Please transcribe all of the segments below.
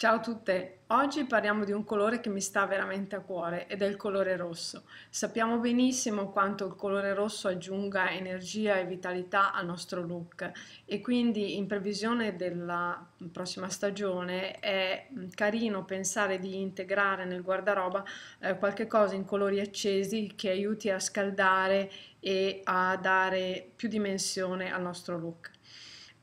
Ciao a tutte! Oggi parliamo di un colore che mi sta veramente a cuore ed è il colore rosso. Sappiamo benissimo quanto il colore rosso aggiunga energia e vitalità al nostro look e quindi in previsione della prossima stagione è mm, carino pensare di integrare nel guardaroba eh, qualche cosa in colori accesi che aiuti a scaldare e a dare più dimensione al nostro look.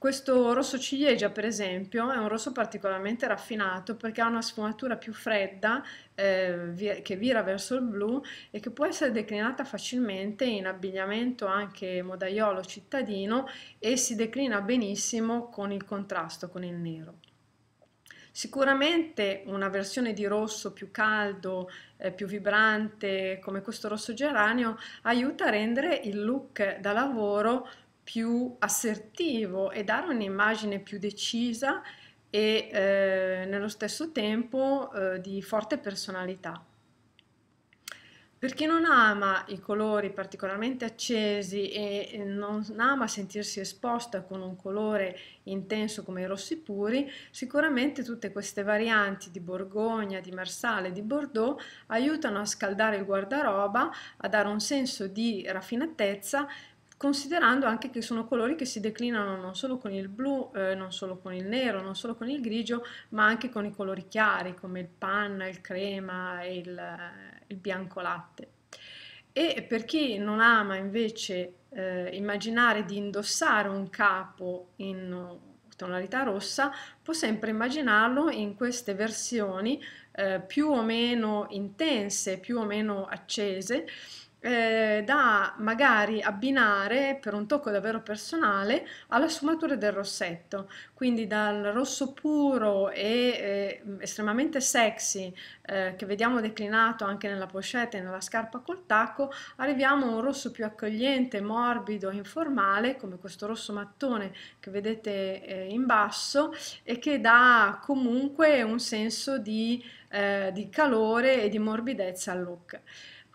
Questo rosso ciliegia, per esempio, è un rosso particolarmente raffinato perché ha una sfumatura più fredda eh, che vira verso il blu e che può essere declinata facilmente in abbigliamento anche modaiolo cittadino e si declina benissimo con il contrasto, con il nero. Sicuramente una versione di rosso più caldo, eh, più vibrante come questo rosso geranio aiuta a rendere il look da lavoro più più assertivo e dare un'immagine più decisa e eh, nello stesso tempo eh, di forte personalità. Per chi non ama i colori particolarmente accesi e non ama sentirsi esposta con un colore intenso come i rossi puri, sicuramente tutte queste varianti di Borgogna, di Marsale, di Bordeaux aiutano a scaldare il guardaroba, a dare un senso di raffinatezza considerando anche che sono colori che si declinano non solo con il blu, eh, non solo con il nero, non solo con il grigio, ma anche con i colori chiari come il panna, il crema e il, eh, il bianco latte. E per chi non ama invece eh, immaginare di indossare un capo in tonalità rossa, può sempre immaginarlo in queste versioni eh, più o meno intense, più o meno accese, eh, da magari abbinare per un tocco davvero personale alla sfumatura del rossetto, quindi dal rosso puro e eh, estremamente sexy eh, che vediamo declinato anche nella pochette e nella scarpa col tacco, arriviamo a un rosso più accogliente, morbido, informale, come questo rosso mattone che vedete eh, in basso e che dà comunque un senso di, eh, di calore e di morbidezza al look.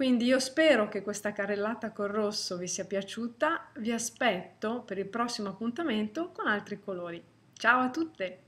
Quindi io spero che questa carrellata col rosso vi sia piaciuta, vi aspetto per il prossimo appuntamento con altri colori. Ciao a tutte!